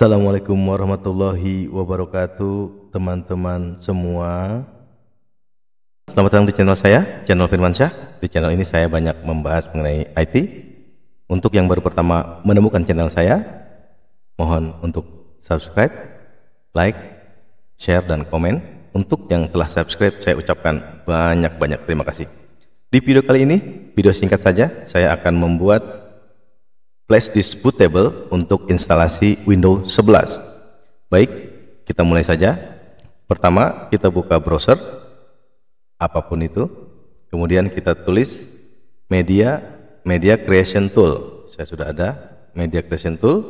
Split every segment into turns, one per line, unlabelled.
Assalamualaikum warahmatullahi wabarakatuh teman-teman semua Selamat datang di channel saya, channel Firman Syah Di channel ini saya banyak membahas mengenai IT Untuk yang baru pertama menemukan channel saya Mohon untuk subscribe, like, share, dan komen Untuk yang telah subscribe saya ucapkan banyak-banyak terima kasih Di video kali ini, video singkat saja Saya akan membuat flash disputable untuk instalasi Windows 11. Baik, kita mulai saja. Pertama, kita buka browser apapun itu. Kemudian kita tulis media media creation tool. Saya sudah ada media creation tool.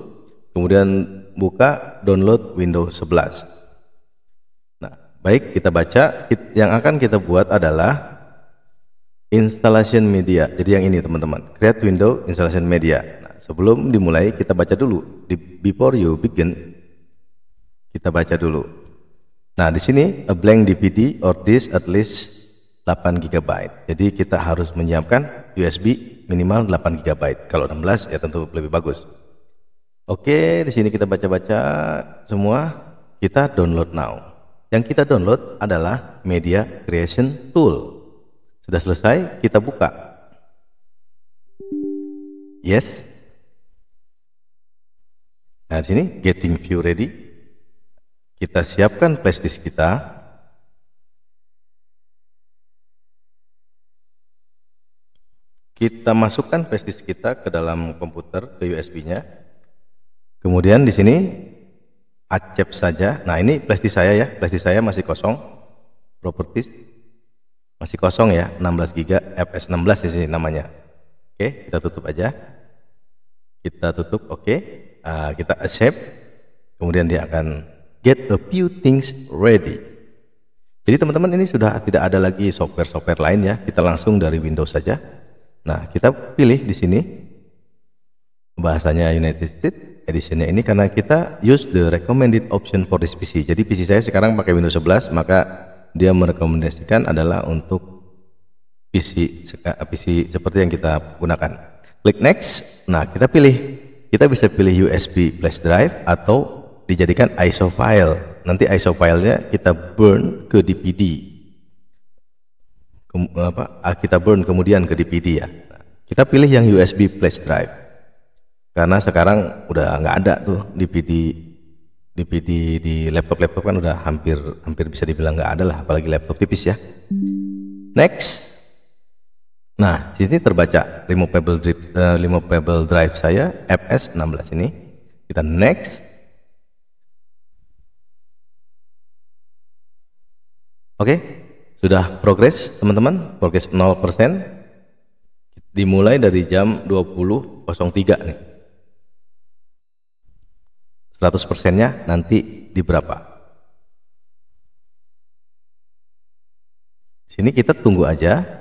Kemudian buka download Windows 11. Nah, Baik, kita baca. Yang akan kita buat adalah installation media. Jadi yang ini teman-teman, create window installation media sebelum dimulai kita baca dulu di before you begin kita baca dulu. Nah, di sini a blank DVD or disk at least 8 GB. Jadi kita harus menyiapkan USB minimal 8 GB. Kalau 16 ya tentu lebih bagus. Oke, di sini kita baca-baca semua. Kita download now. Yang kita download adalah Media Creation Tool. Sudah selesai, kita buka. Yes, Nah, di sini getting view ready. Kita siapkan flash kita. Kita masukkan flash kita ke dalam komputer ke USB-nya. Kemudian di sini accept saja. Nah, ini flash saya ya. Flash saya masih kosong. Properties masih kosong ya, 16 GB FS16 di sini namanya. Oke, kita tutup aja. Kita tutup, oke uh, kita accept, kemudian dia akan get a few things ready. Jadi teman-teman ini sudah tidak ada lagi software-software lain ya, kita langsung dari Windows saja. Nah, kita pilih di sini bahasanya United States editionnya ini karena kita use the recommended option for this PC. Jadi PC saya sekarang pakai Windows 11, maka dia merekomendasikan adalah untuk PC PC seperti yang kita gunakan. Klik next. Nah, kita pilih kita bisa pilih USB flash drive atau dijadikan ISO file. Nanti ISO filenya kita burn ke DVD. Kem, apa, ah, kita burn kemudian ke DVD ya. Kita pilih yang USB flash drive. Karena sekarang udah nggak ada tuh DVD, DVD di laptop-laptop kan udah hampir hampir bisa dibilang nggak ada lah apalagi laptop tipis ya. Next. Nah, sini terbaca removable drive, uh, removable drive saya FS16 ini. Kita next. Oke, okay. sudah progres teman-teman, progres 0%. Dimulai dari jam 20.03 nih. 100%-nya nanti di berapa? Sini kita tunggu aja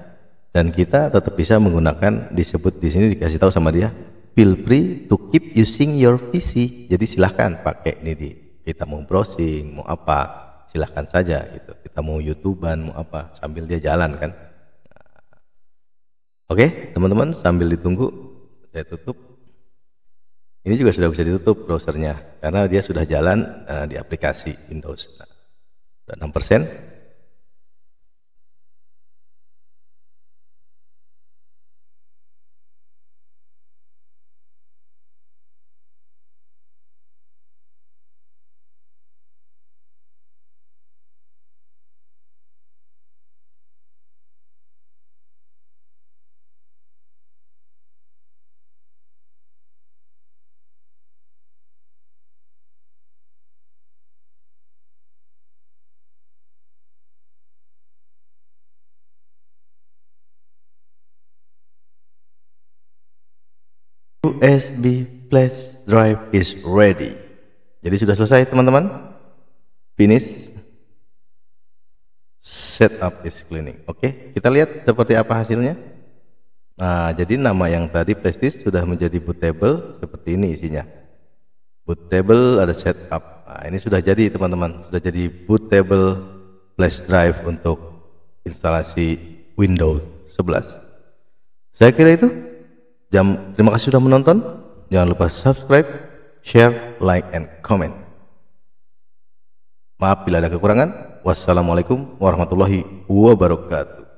dan kita tetap bisa menggunakan disebut di sini dikasih tahu sama dia feel free to keep using your PC jadi silahkan pakai ini di kita mau browsing mau apa silahkan saja gitu kita mau youtuber mau apa sambil dia jalan kan nah, oke teman-teman sambil ditunggu saya tutup ini juga sudah bisa ditutup browsernya karena dia sudah jalan uh, di aplikasi Windows nah, 6% USB flash drive is ready. Jadi sudah selesai teman-teman. Finish. Setup is cleaning. Oke, kita lihat seperti apa hasilnya. Nah, jadi nama yang tadi plastis sudah menjadi bootable seperti ini isinya. Bootable ada setup. Nah, ini sudah jadi teman-teman, sudah jadi bootable flash drive untuk instalasi Windows 11. Saya kira itu Jam, terima kasih sudah menonton. Jangan lupa subscribe, share, like, and comment. Maaf bila ada kekurangan. Wassalamualaikum warahmatullahi wabarakatuh.